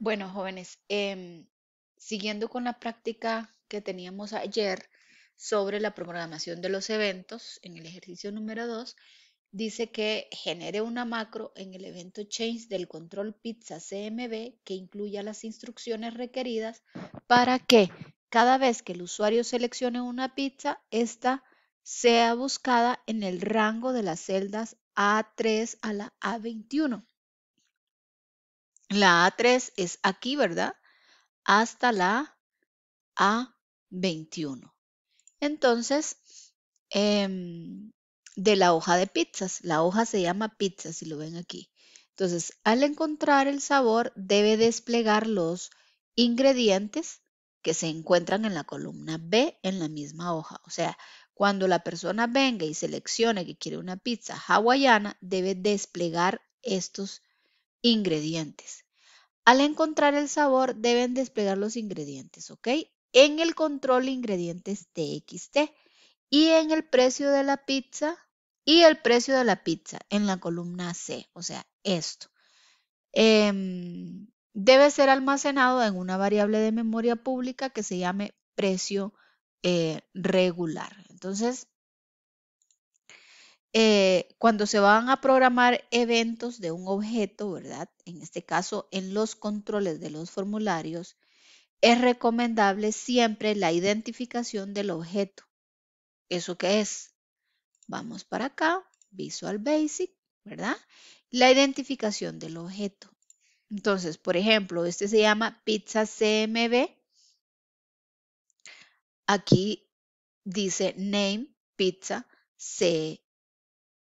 Bueno, jóvenes, em, siguiendo con la práctica que teníamos ayer sobre la programación de los eventos, en el ejercicio número 2, dice que genere una macro en el evento change del control pizza CMB que incluya las instrucciones requeridas para que cada vez que el usuario seleccione una pizza, esta sea buscada en el rango de las celdas A3 a la A21. La A3 es aquí, ¿verdad? Hasta la A21. Entonces, em, de la hoja de pizzas. La hoja se llama pizza, si lo ven aquí. Entonces, al encontrar el sabor, debe desplegar los ingredientes que se encuentran en la columna B en la misma hoja. O sea, cuando la persona venga y seleccione que quiere una pizza hawaiana, debe desplegar estos Ingredientes. Al encontrar el sabor deben desplegar los ingredientes, ¿ok? En el control ingredientes TXT y en el precio de la pizza y el precio de la pizza en la columna C, o sea, esto. Em, debe ser almacenado en una variable de memoria pública que se llame precio eh, regular. Entonces, eh, cuando se van a programar eventos de un objeto, ¿verdad? En este caso, en los controles de los formularios, es recomendable siempre la identificación del objeto. ¿Eso qué es? Vamos para acá, Visual Basic, ¿verdad? La identificación del objeto. Entonces, por ejemplo, este se llama pizza CMB. Aquí dice name pizza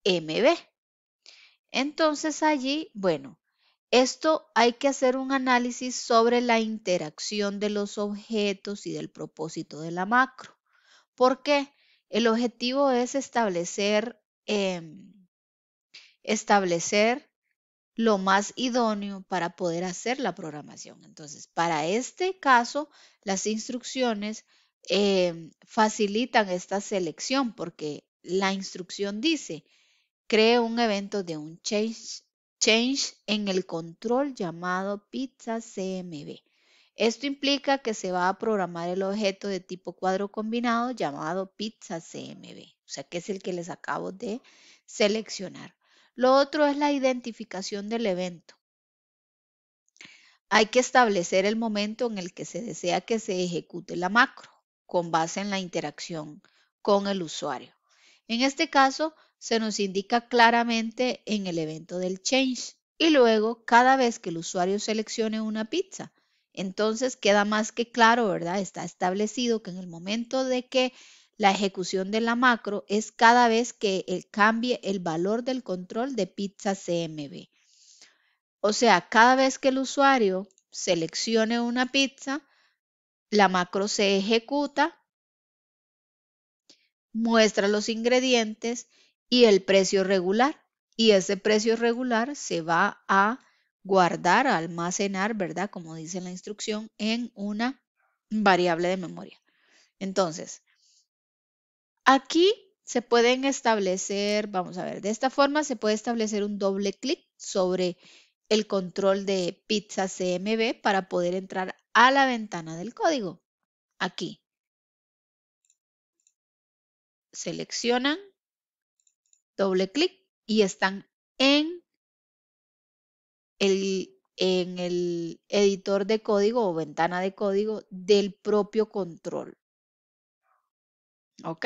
MB. Entonces allí, bueno, esto hay que hacer un análisis sobre la interacción de los objetos y del propósito de la macro. ¿Por qué? El objetivo es establecer, em, establecer lo más idóneo para poder hacer la programación. Entonces, para este caso, las instrucciones em, facilitan esta selección porque la instrucción dice, cree un evento de un change, en el control llamado pizza Esto implica que se va a programar el objeto de tipo cuadro combinado llamado pizza CMB, o sea que es el que les acabo de seleccionar. Lo otro es la identificación del evento. Hay que establecer el momento en el que se desea que se ejecute la macro con base en la interacción con el usuario. En este caso, se nos indica claramente en el evento del change y luego cada vez que el usuario seleccione una pizza. Entonces queda más que claro, ¿verdad? Está establecido que en el momento de que la ejecución de la macro es cada vez que eh, cambie el valor del control de pizza CMB. O sea, cada vez que el usuario seleccione una pizza, la macro se ejecuta muestra los ingredientes y el precio regular. Y ese precio regular se va a guardar, almacenar, ¿verdad? Como dice la instrucción, en una variable de memoria. Entonces, aquí se pueden establecer, vamos a ver, de esta forma se puede establecer un doble clic sobre el control de pizza CMB para poder entrar a la ventana del código. Aquí seleccionan, doble clic y están en el, en el editor de código o ventana de código del propio control. ¿Ok?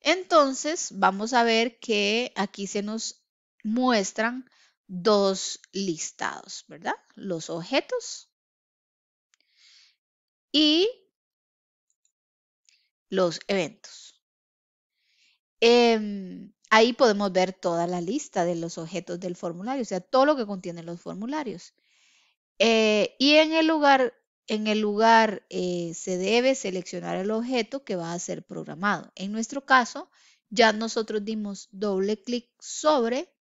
Entonces, vamos a ver que aquí se nos muestran dos listados, ¿verdad? Los objetos y los eventos. Em, ahí podemos ver toda la lista de los objetos del formulario, o sea, todo lo que contienen los formularios. Eh, y en el lugar, en el lugar eh, se debe seleccionar el objeto que va a ser programado. En nuestro caso, ya nosotros dimos doble clic sobre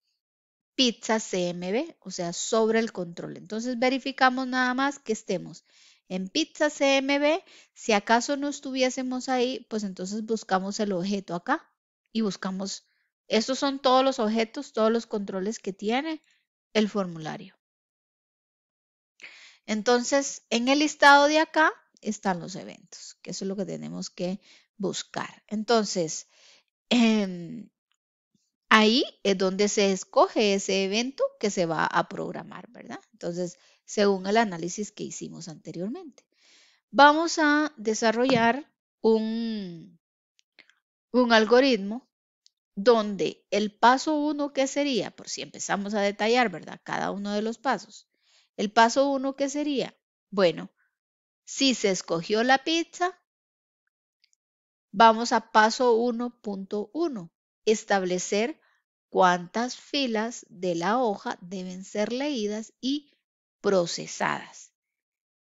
pizza CMB, o sea, sobre el control. Entonces verificamos nada más que estemos en pizza CMB. Si acaso no estuviésemos ahí, pues entonces buscamos el objeto acá y buscamos, estos son todos los objetos, todos los controles que tiene el formulario. Entonces, en el listado de acá están los eventos, que eso es lo que tenemos que buscar. Entonces, em, ahí es donde se escoge ese evento que se va a programar, ¿verdad? Entonces, según el análisis que hicimos anteriormente. Vamos a desarrollar un, un algoritmo donde el paso uno, que sería, por si empezamos a detallar, ¿verdad? Cada uno de los pasos. El paso uno, que sería, bueno, si se escogió la pizza, vamos a paso 1.1, establecer cuántas filas de la hoja deben ser leídas y procesadas.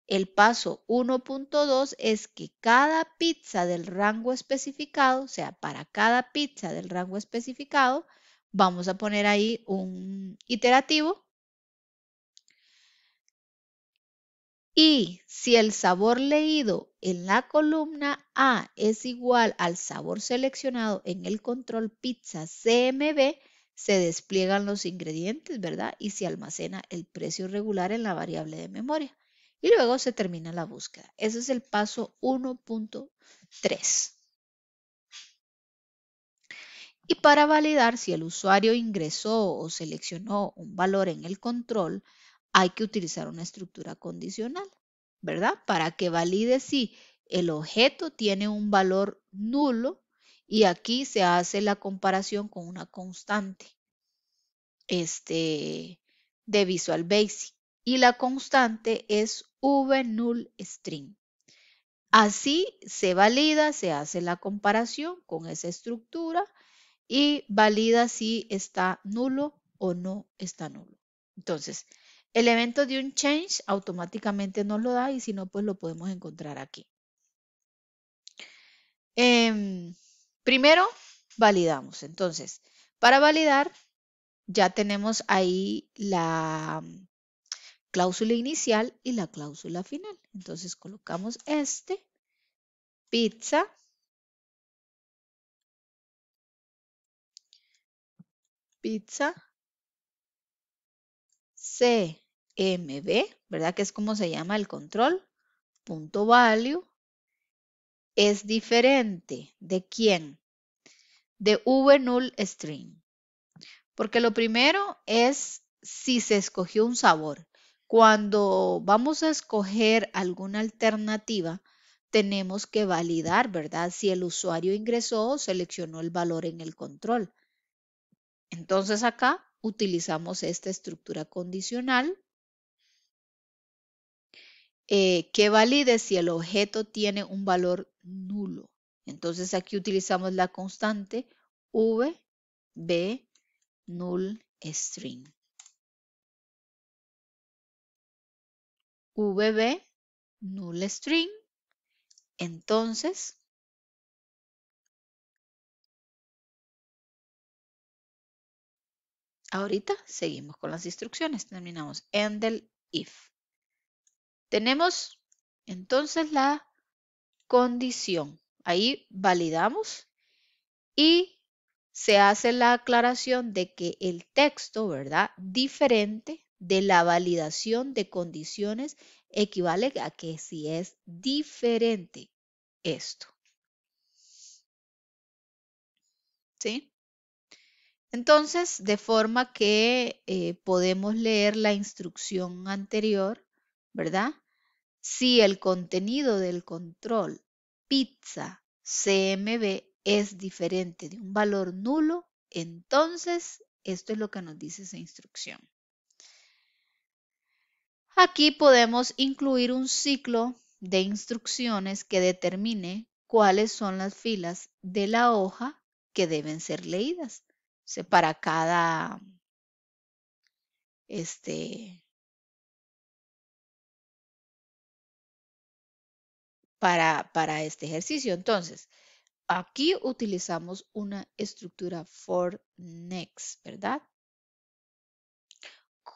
El paso 1.2 es que cada pizza del rango especificado, o sea, para cada pizza del rango especificado, vamos a poner ahí un iterativo. Y si el sabor leído en la columna A es igual al sabor seleccionado en el control pizza CMB, se despliegan los ingredientes, ¿verdad? Y se almacena el precio regular en la variable de memoria y luego se termina la búsqueda. Ese es el paso 1.3. Y para validar si el usuario ingresó o seleccionó un valor en el control, hay que utilizar una estructura condicional, ¿verdad? Para que valide si el objeto tiene un valor nulo y aquí se hace la comparación con una constante este, de Visual Basic y la constante es v null string. Así se valida, se hace la comparación con esa estructura y valida si está nulo o no está nulo. Entonces, el evento de un change automáticamente nos lo da y si no, pues lo podemos encontrar aquí. Em, primero, validamos. Entonces, para validar, ya tenemos ahí la cláusula inicial y la cláusula final. Entonces colocamos este, pizza, pizza, CMB, ¿verdad? Que es como se llama el control, punto value, es diferente de quién? De null string. Porque lo primero es si se escogió un sabor. Cuando vamos a escoger alguna alternativa, tenemos que validar, ¿verdad? Si el usuario ingresó o seleccionó el valor en el control. Entonces acá utilizamos esta estructura condicional eh, que valide si el objeto tiene un valor nulo. Entonces aquí utilizamos la constante v, b, null, string. VB null string. Entonces, ahorita seguimos con las instrucciones. Terminamos endel if. Tenemos entonces la condición. Ahí validamos y se hace la aclaración de que el texto, ¿verdad? Diferente de la validación de condiciones equivale a que si es diferente esto. ¿Sí? Entonces, de forma que eh, podemos leer la instrucción anterior, ¿verdad? Si el contenido del control pizza CMB es diferente de un valor nulo, entonces esto es lo que nos dice esa instrucción. Aquí podemos incluir un ciclo de instrucciones que determine cuáles son las filas de la hoja que deben ser leídas. para cada este para, para este ejercicio. Entonces, aquí utilizamos una estructura for next, ¿verdad?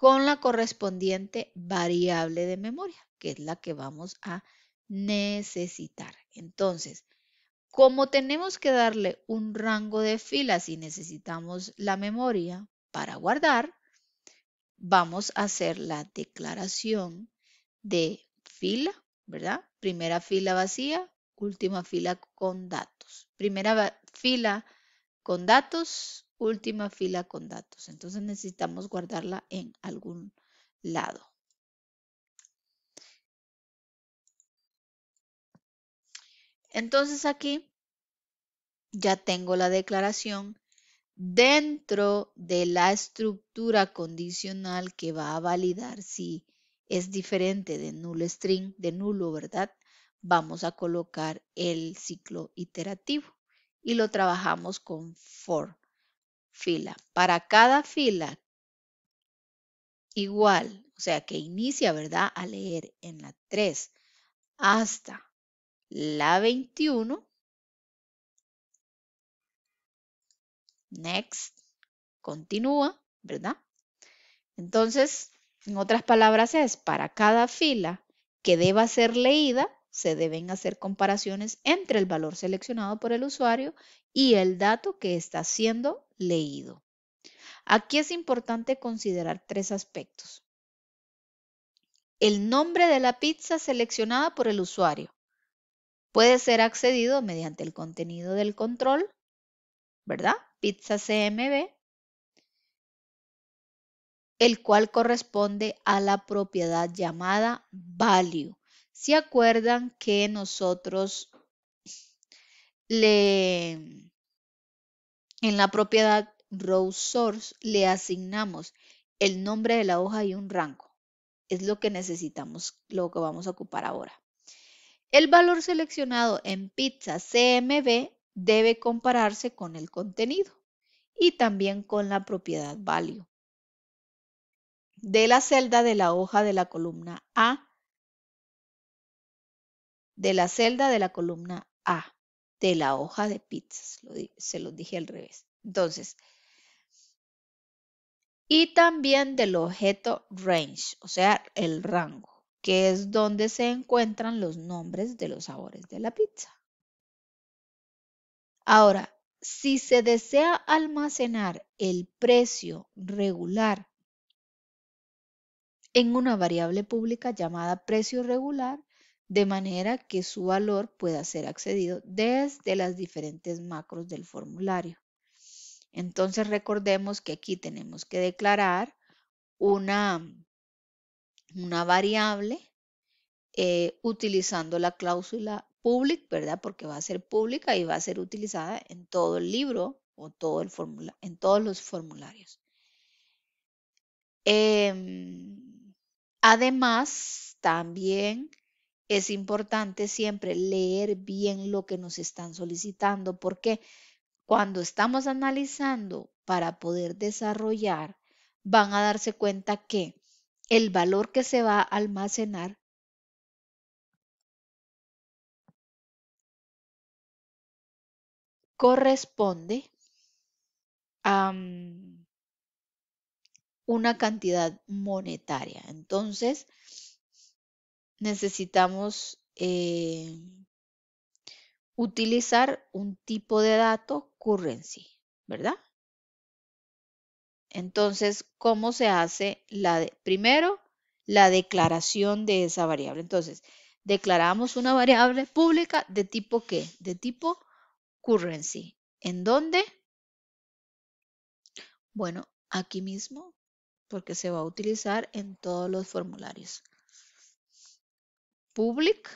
con la correspondiente variable de memoria, que es la que vamos a necesitar. Entonces, como tenemos que darle un rango de filas y necesitamos la memoria para guardar, vamos a hacer la declaración de fila, ¿verdad? Primera fila vacía, última fila con datos. Primera fila con datos, última fila con datos. Entonces necesitamos guardarla en algún lado. Entonces aquí ya tengo la declaración dentro de la estructura condicional que va a validar si es diferente de null string, de nulo, ¿verdad? Vamos a colocar el ciclo iterativo y lo trabajamos con for fila. Para cada fila, igual, o sea, que inicia, ¿verdad? A leer en la 3 hasta la 21. Next. Continúa, ¿verdad? Entonces, en otras palabras es, para cada fila que deba ser leída, se deben hacer comparaciones entre el valor seleccionado por el usuario y el dato que está siendo leído. Aquí es importante considerar tres aspectos. El nombre de la pizza seleccionada por el usuario puede ser accedido mediante el contenido del control, ¿verdad? Pizza CMB, el cual corresponde a la propiedad llamada value. Si acuerdan que nosotros le en la propiedad Row Source le asignamos el nombre de la hoja y un rango. Es lo que necesitamos, lo que vamos a ocupar ahora. El valor seleccionado en Pizza CMB debe compararse con el contenido y también con la propiedad value de la celda de la hoja de la columna A de la celda de la columna A de la hoja de pizzas. se los dije al revés. Entonces, y también del objeto range, o sea, el rango, que es donde se encuentran los nombres de los sabores de la pizza. Ahora, si se desea almacenar el precio regular en una variable pública llamada precio regular, de manera que su valor pueda ser accedido desde las diferentes macros del formulario. Entonces recordemos que aquí tenemos que declarar una, una variable eh, utilizando la cláusula public, ¿verdad? Porque va a ser pública y va a ser utilizada en todo el libro o todo el en todos los formularios. Em, además, también es importante siempre leer bien lo que nos están solicitando porque cuando estamos analizando para poder desarrollar, van a darse cuenta que el valor que se va a almacenar corresponde a mm, una cantidad monetaria. Entonces, necesitamos eh, utilizar un tipo de dato currency, ¿verdad? Entonces, ¿cómo se hace la de, primero la declaración de esa variable? Entonces, declaramos una variable pública de tipo qué? De tipo currency. ¿En dónde? Bueno, aquí mismo, porque se va a utilizar en todos los formularios public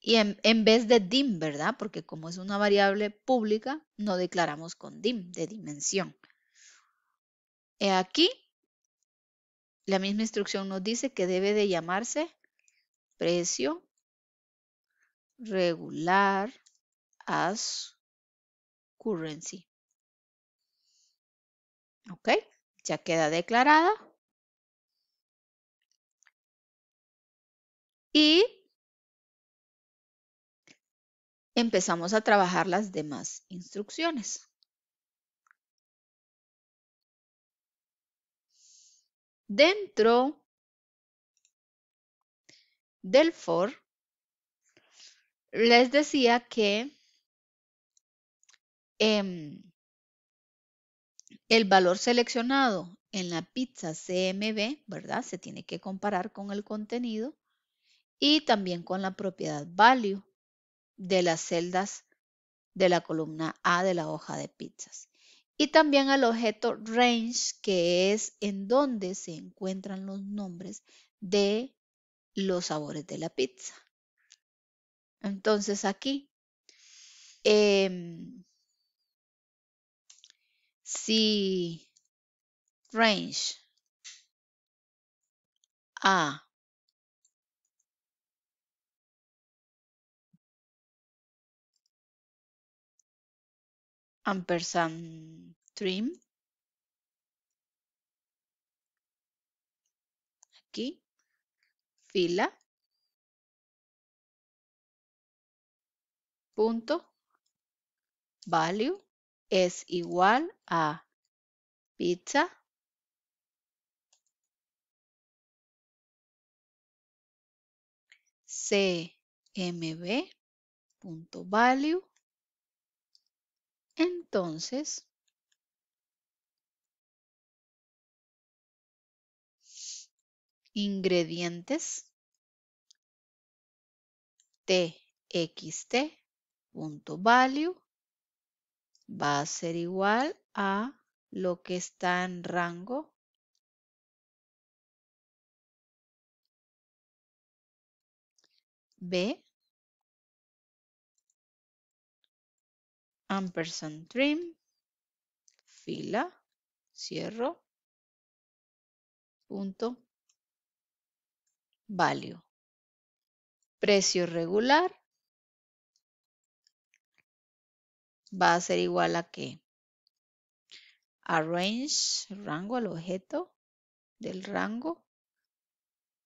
y en, vez de dim, ¿verdad? Porque como es una variable pública, no declaramos con dim, de dimensión. Aquí, la misma instrucción nos dice que debe de llamarse precio regular as currency. ¿Ok? Ya queda declarada y empezamos a trabajar las demás instrucciones. Dentro del for, les decía que em, el valor seleccionado en la pizza CMB, ¿verdad? Se tiene que comparar con el contenido y también con la propiedad value de las celdas de la columna A de la hoja de pizzas. Y también al objeto range, que es en donde se encuentran los nombres de los sabores de la pizza. Entonces aquí, em, si range A ampersand trim. Aquí, fila. Punto. Value es igual a pizza. CMB punto value entonces, ingredientes txt.value va a ser igual a lo que está en rango B ampersand trim, fila, cierro, punto, value. Precio regular va a ser igual a que arrange, rango al objeto del rango,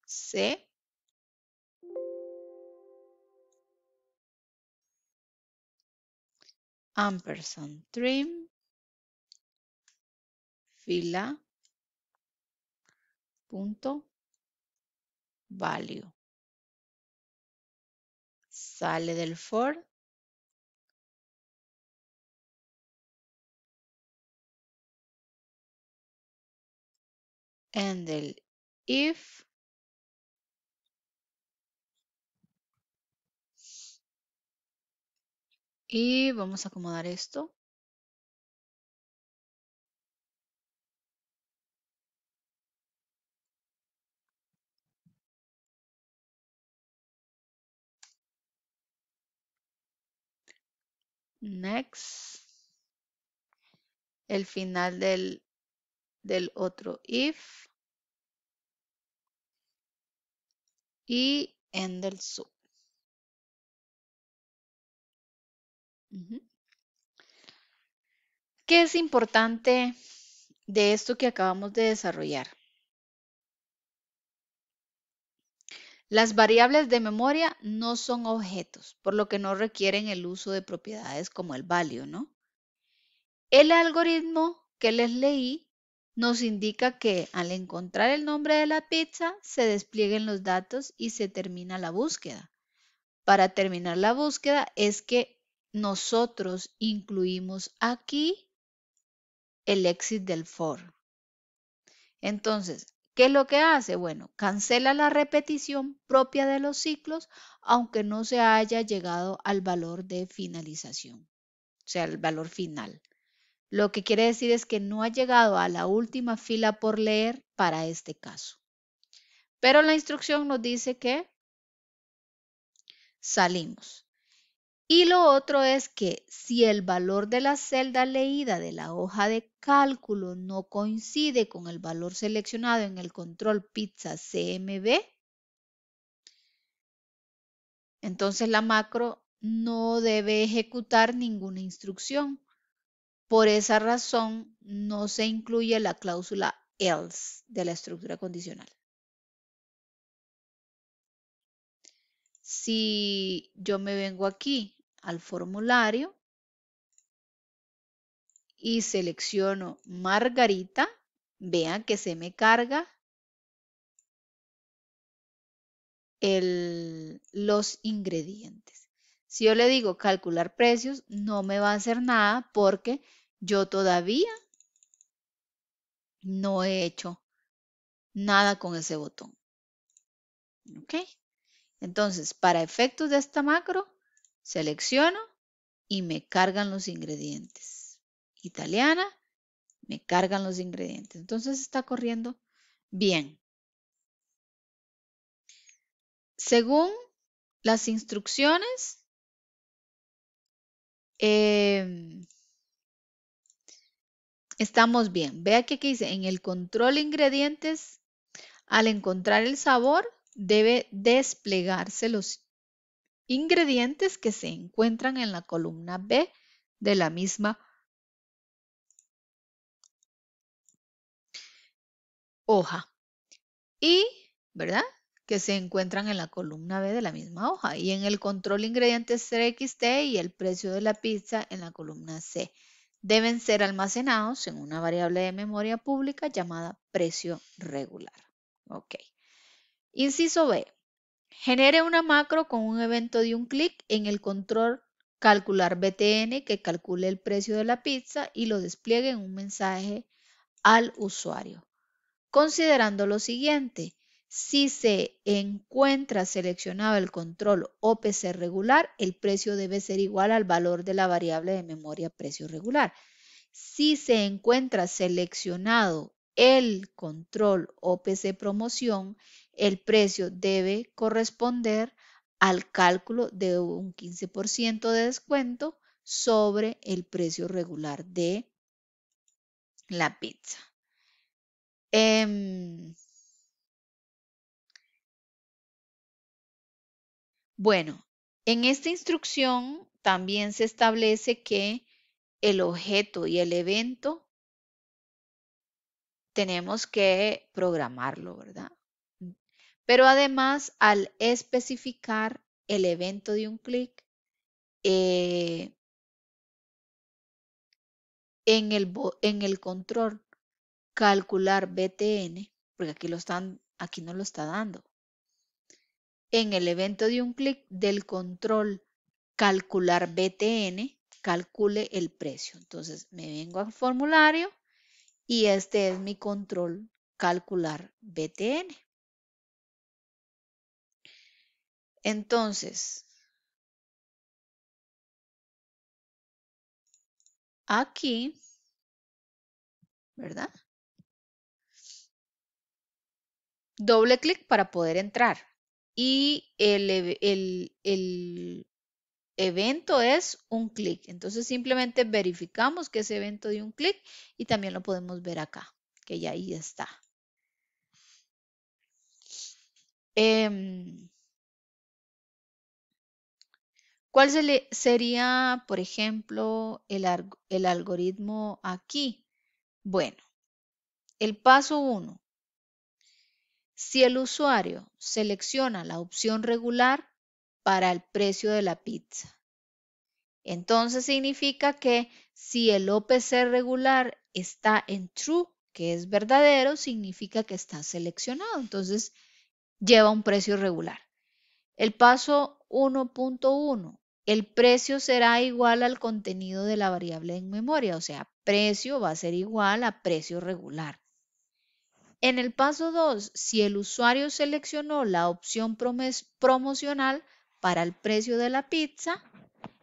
C, ampersand trim, fila, punto, value. Sale del for. And del if Y vamos a acomodar esto. Next. El final del, del otro if. Y end del sub. ¿Qué es importante de esto que acabamos de desarrollar? Las variables de memoria no son objetos, por lo que no requieren el uso de propiedades como el value, ¿no? El algoritmo que les leí nos indica que al encontrar el nombre de la pizza se desplieguen los datos y se termina la búsqueda. Para terminar la búsqueda es que nosotros incluimos aquí el exit del for. Entonces, ¿qué es lo que hace? Bueno, cancela la repetición propia de los ciclos aunque no se haya llegado al valor de finalización, o sea, al valor final. Lo que quiere decir es que no ha llegado a la última fila por leer para este caso. Pero la instrucción nos dice que salimos. Y lo otro es que si el valor de la celda leída de la hoja de cálculo no coincide con el valor seleccionado en el control pizza CMB, entonces la macro no debe ejecutar ninguna instrucción. Por esa razón no se incluye la cláusula else de la estructura condicional. Si yo me vengo aquí al formulario y selecciono Margarita. Vean que se me carga los ingredientes. Si yo le digo calcular precios, no me va a hacer nada porque yo todavía no he hecho nada con ese botón. ¿Ok? Entonces, para efectos de esta macro, Selecciono y me cargan los ingredientes. Italiana, me cargan los ingredientes. Entonces está corriendo bien. Según las instrucciones, em, estamos bien. Vea que aquí dice, en el control ingredientes, al encontrar el sabor, debe desplegarse los ingredientes que se encuentran en la columna B de la misma hoja. Y, ¿verdad? Que se encuentran en la columna B de la misma hoja. Y en el control ingredientes CXT y el precio de la pizza en la columna C. Deben ser almacenados en una variable de memoria pública llamada precio regular. Ok. Inciso B. Genere una macro con un evento de un clic en el control calcular BTN que calcule el precio de la pizza y lo despliegue en un mensaje al usuario. Considerando lo siguiente, si se encuentra seleccionado el control OPC regular, el precio debe ser igual al valor de la variable de memoria precio regular. Si se encuentra seleccionado el control OPC promoción, el precio debe corresponder al cálculo de un 15% de descuento sobre el precio regular de la pizza. Em, bueno, en esta instrucción también se establece que el objeto y el evento tenemos que programarlo, ¿verdad? Pero además, al especificar el evento de un clic, eh, en, el, en el control calcular BTN, porque aquí, lo están, aquí no lo está dando. En el evento de un clic del control calcular BTN, calcule el precio. Entonces me vengo al formulario y este es mi control calcular BTN. Entonces, aquí, ¿verdad? Doble clic para poder entrar. Y el, evento es un clic. Entonces simplemente verificamos que ese evento de un clic y también lo podemos ver acá, que ya ahí está. Em, ¿Cuál sería, por ejemplo, el, el algoritmo aquí? Bueno, el paso 1. Si el usuario selecciona la opción regular para el precio de la pizza, entonces significa que si el OPC regular está en true, que es verdadero, significa que está seleccionado. Entonces lleva un precio regular. El paso 1.1 el precio será igual al contenido de la variable en memoria, o sea, precio va a ser igual a precio regular. En el paso 2, si el usuario seleccionó la opción promocional para el precio de la pizza,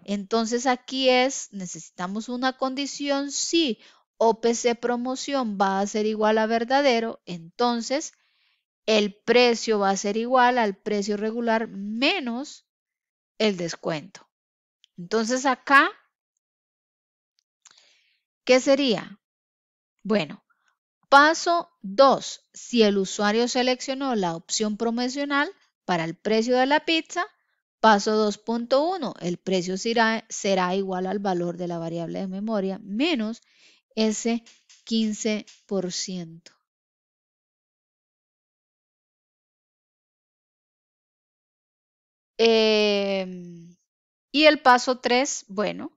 entonces aquí es, necesitamos una condición si OPC promoción va a ser igual a verdadero, entonces el precio va a ser igual al precio regular menos el descuento. Entonces acá, ¿qué sería? Bueno, paso 2. Si el usuario seleccionó la opción promocional para el precio de la pizza, paso 2.1, el precio será, igual al valor de la variable de memoria menos ese 15%. Eh, em, y el paso 3, bueno,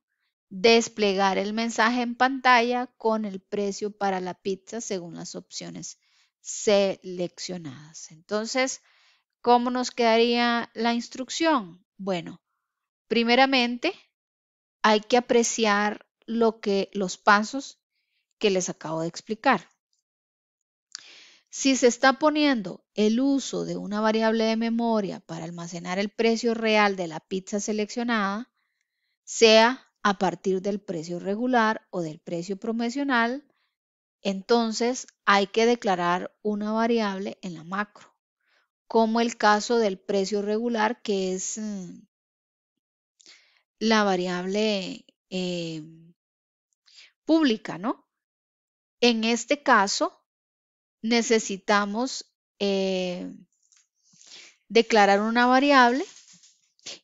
desplegar el mensaje en pantalla con el precio para la pizza según las opciones seleccionadas. Entonces, ¿cómo nos quedaría la instrucción? Bueno, primeramente hay que apreciar lo que los pasos que les acabo de explicar. Si se está poniendo el uso de una variable de memoria para almacenar el precio real de la pizza seleccionada, sea a partir del precio regular o del precio promocional, entonces hay que declarar una variable en la macro, como el caso del precio regular que es mm, la variable eh, pública, ¿no? En este caso, necesitamos eh, declarar una variable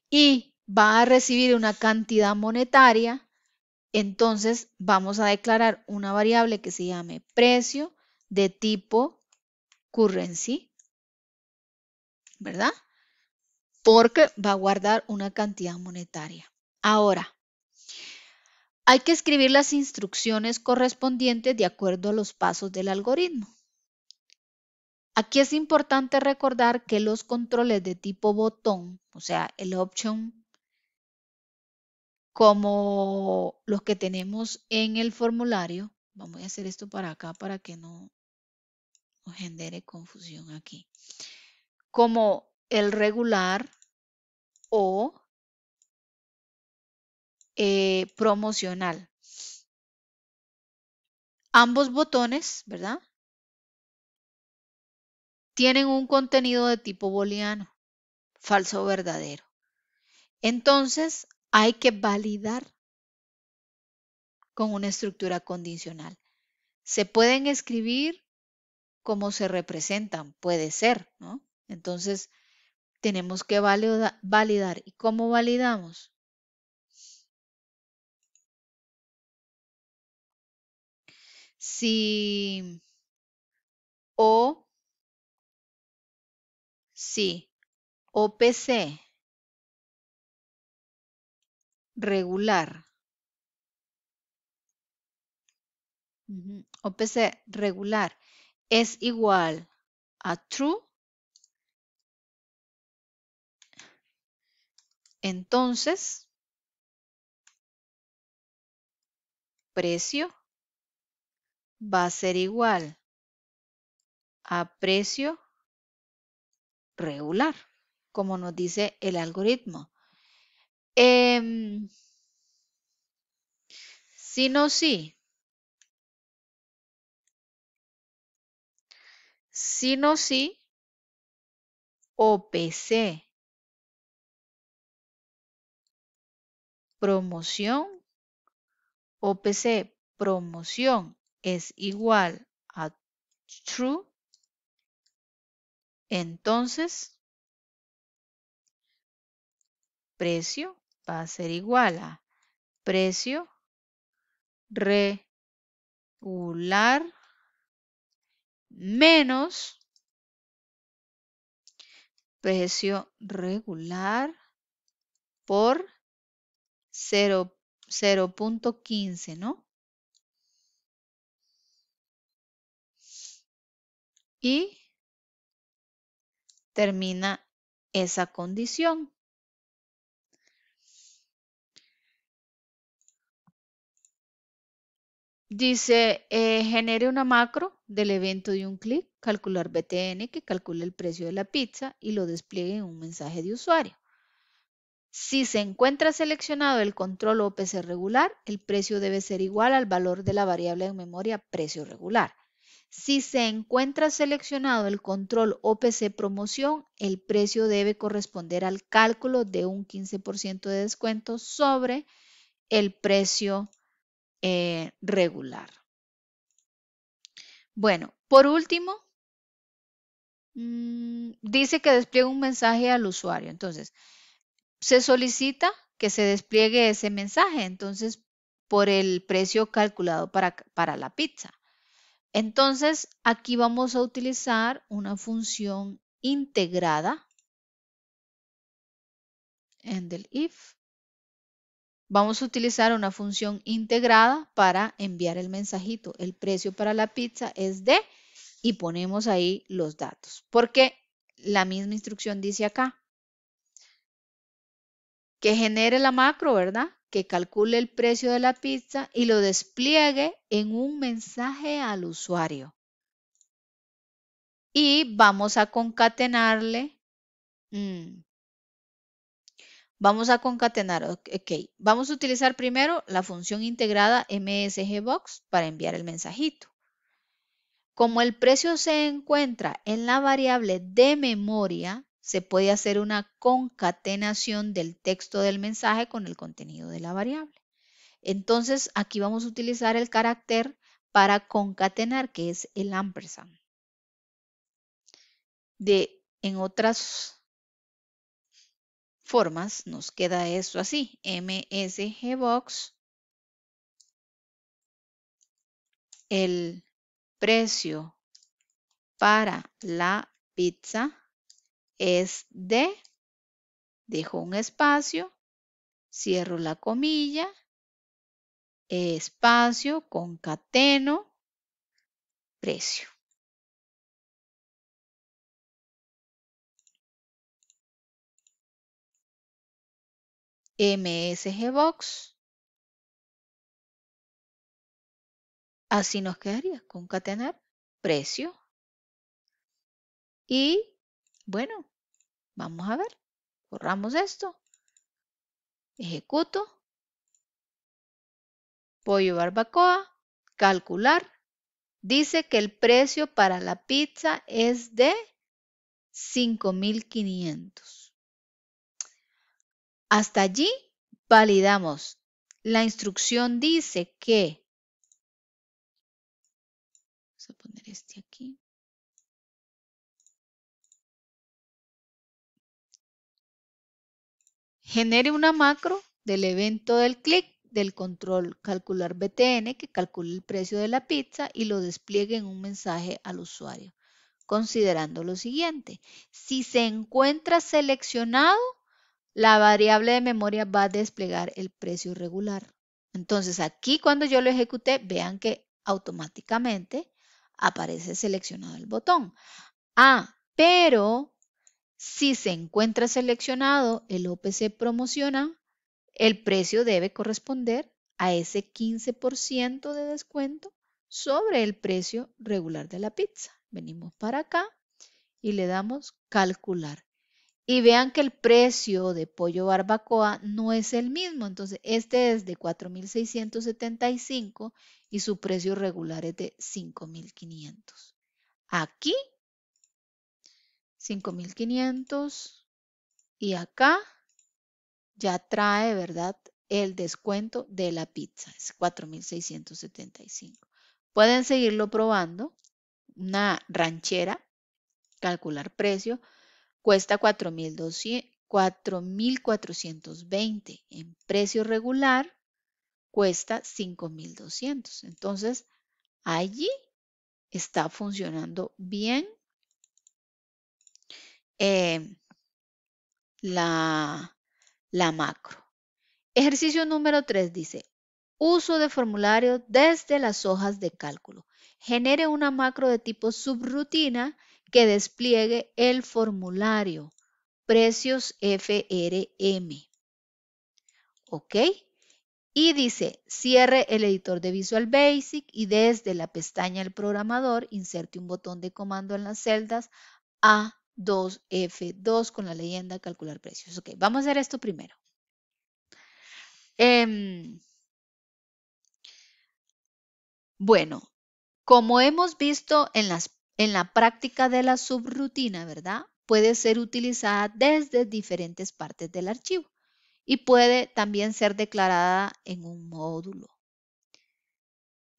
y va a recibir una cantidad monetaria, entonces vamos a declarar una variable que se llame precio de tipo currency, ¿verdad? Porque va a guardar una cantidad monetaria. Ahora, hay que escribir las instrucciones correspondientes de acuerdo a los pasos del algoritmo. Aquí es importante recordar que los controles de tipo botón, o sea, el option, como los que tenemos en el formulario, vamos a hacer esto para acá para que no nos genere confusión aquí, como el regular o eh, promocional. Ambos botones, ¿verdad? tienen un contenido de tipo booleano, falso o verdadero. Entonces, hay que validar con una estructura condicional. Se pueden escribir como se representan, puede ser, ¿no? Entonces, tenemos que validar. ¿Y cómo validamos? Si O Sí. OPC. Regular. OPC regular es igual a true. Entonces, precio va a ser igual a precio regular, como nos dice el algoritmo. em si no, sí. Si no, sí. OPC Promoción. OPC promoción es igual a true entonces, precio va a ser igual a precio regular menos precio regular por 0.15, ¿no? Y termina esa condición. Dice, eh, genere una macro del evento de un clic, calcular BTN que calcule el precio de la pizza y lo despliegue en un mensaje de usuario. Si se encuentra seleccionado el control OPC regular, el precio debe ser igual al valor de la variable de memoria precio regular. Si se encuentra seleccionado el control OPC promoción, el precio debe corresponder al cálculo de un 15% de descuento sobre el precio eh, regular. Bueno, por último, mm, dice que despliegue un mensaje al usuario. Entonces, se solicita que se despliegue ese mensaje, entonces, por el precio calculado para, para la pizza. Entonces, aquí vamos a utilizar una función integrada en if. Vamos a utilizar una función integrada para enviar el mensajito. El precio para la pizza es de y ponemos ahí los datos. Porque la misma instrucción dice acá que genere la macro, ¿verdad? que calcule el precio de la pizza y lo despliegue en un mensaje al usuario. Y vamos a concatenarle. Mm, vamos a concatenar. Ok, vamos a utilizar primero la función integrada msgbox para enviar el mensajito. Como el precio se encuentra en la variable de memoria, se puede hacer una concatenación del texto del mensaje con el contenido de la variable. Entonces, aquí vamos a utilizar el carácter para concatenar, que es el ampersand. De, en otras formas, nos queda eso así, msgbox, el precio para la pizza es de, dejo un espacio, cierro la comilla, espacio, concateno, precio. MSG Box. Así nos quedaría, concatenar precio. Y bueno, Vamos a ver. Corramos esto. Ejecuto. Pollo barbacoa. Calcular. Dice que el precio para la pizza es de 5.500. Hasta allí validamos. La instrucción dice que... Vamos a poner este aquí. Genere una macro del evento del clic del control calcular BTN que calcule el precio de la pizza y lo despliegue en un mensaje al usuario, considerando lo siguiente. Si se encuentra seleccionado, la variable de memoria va a desplegar el precio regular. Entonces aquí cuando yo lo ejecuté, vean que automáticamente aparece seleccionado el botón. Ah, pero si se encuentra seleccionado el OPC promociona, el precio debe corresponder a ese 15% de descuento sobre el precio regular de la pizza. Venimos para acá y le damos calcular. Y vean que el precio de pollo barbacoa no es el mismo. Entonces, este es de 4.675 y su precio regular es de 5.500. Aquí 5500 y acá ya trae, ¿verdad? El descuento de la pizza, es 4675. Pueden seguirlo probando. Una ranchera, calcular precio, cuesta 4420. En precio regular cuesta 5200. Entonces, allí está funcionando bien Em, la, macro. Ejercicio número 3 dice, uso de formulario desde las hojas de cálculo. Genere una macro de tipo subrutina que despliegue el formulario precios FRM. ¿Ok? Y dice, cierre el editor de Visual Basic y desde la pestaña del programador inserte un botón de comando en las celdas A 2F2 con la leyenda calcular precios. Ok, vamos a hacer esto primero. Em, bueno, como hemos visto en, las, en la práctica de la subrutina, ¿verdad? Puede ser utilizada desde diferentes partes del archivo y puede también ser declarada en un módulo.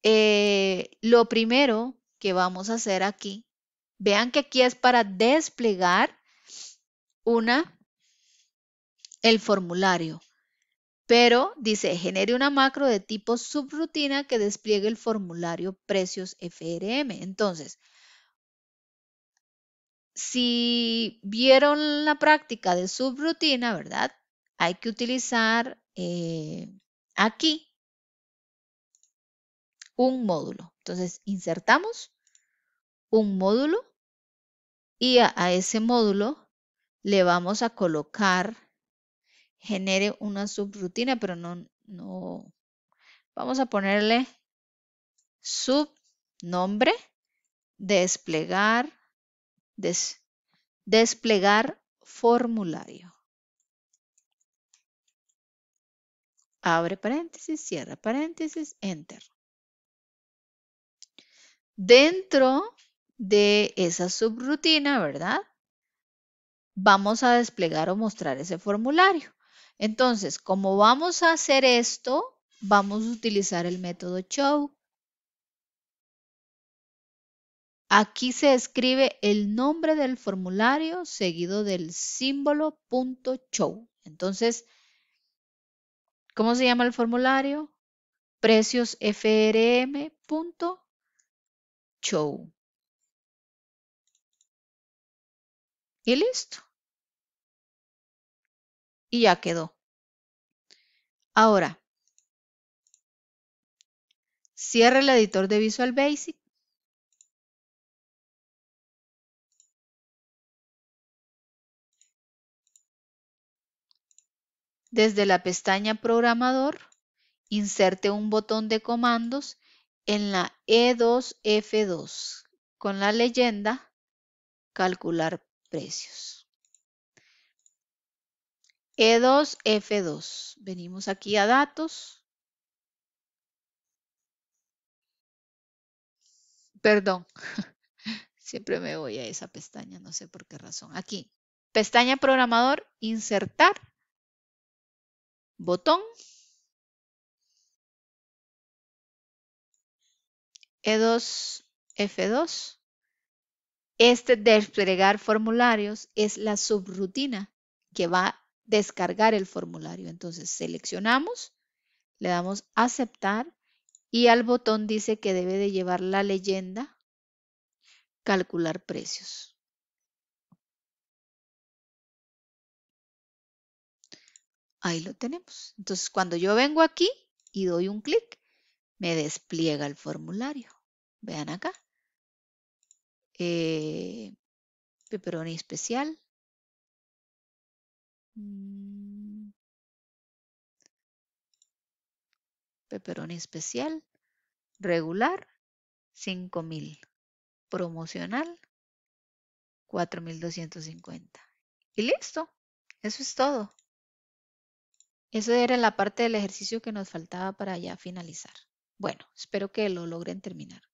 Eh, lo primero que vamos a hacer aquí Vean que aquí es para desplegar una, el formulario. Pero dice, genere una macro de tipo subrutina que despliegue el formulario precios FRM. Entonces, si vieron la práctica de subrutina, ¿verdad? Hay que utilizar eh, aquí un módulo. Entonces, insertamos un módulo y a, ese módulo le vamos a colocar, genere una subrutina, pero no, no, vamos a ponerle subnombre, desplegar, desplegar formulario. Abre paréntesis, cierra paréntesis, enter. Dentro de esa subrutina, ¿verdad? Vamos a desplegar o mostrar ese formulario. Entonces, como vamos a hacer esto, vamos a utilizar el método show. Aquí se escribe el nombre del formulario seguido del símbolo punto .show. Entonces, ¿cómo se llama el formulario? Precios show. Y listo. Y ya quedó. Ahora, cierre el editor de Visual Basic. Desde la pestaña Programador, inserte un botón de comandos en la E2F2 con la leyenda Calcular precios. E2, F2. Venimos aquí a datos. Perdón, siempre me voy a esa pestaña, no sé por qué razón. Aquí, pestaña programador, insertar, botón. E2, F2. Este desplegar formularios es la subrutina que va a descargar el formulario. Entonces seleccionamos, le damos aceptar y al botón dice que debe de llevar la leyenda calcular precios. Ahí lo tenemos. Entonces cuando yo vengo aquí y doy un clic, me despliega el formulario. Vean acá. Eh, peperoni especial. Mm. peperoni especial, regular, 5000. Promocional, 4250. Y listo, eso es todo. Eso era la parte del ejercicio que nos faltaba para ya finalizar. Bueno, espero que lo logren terminar.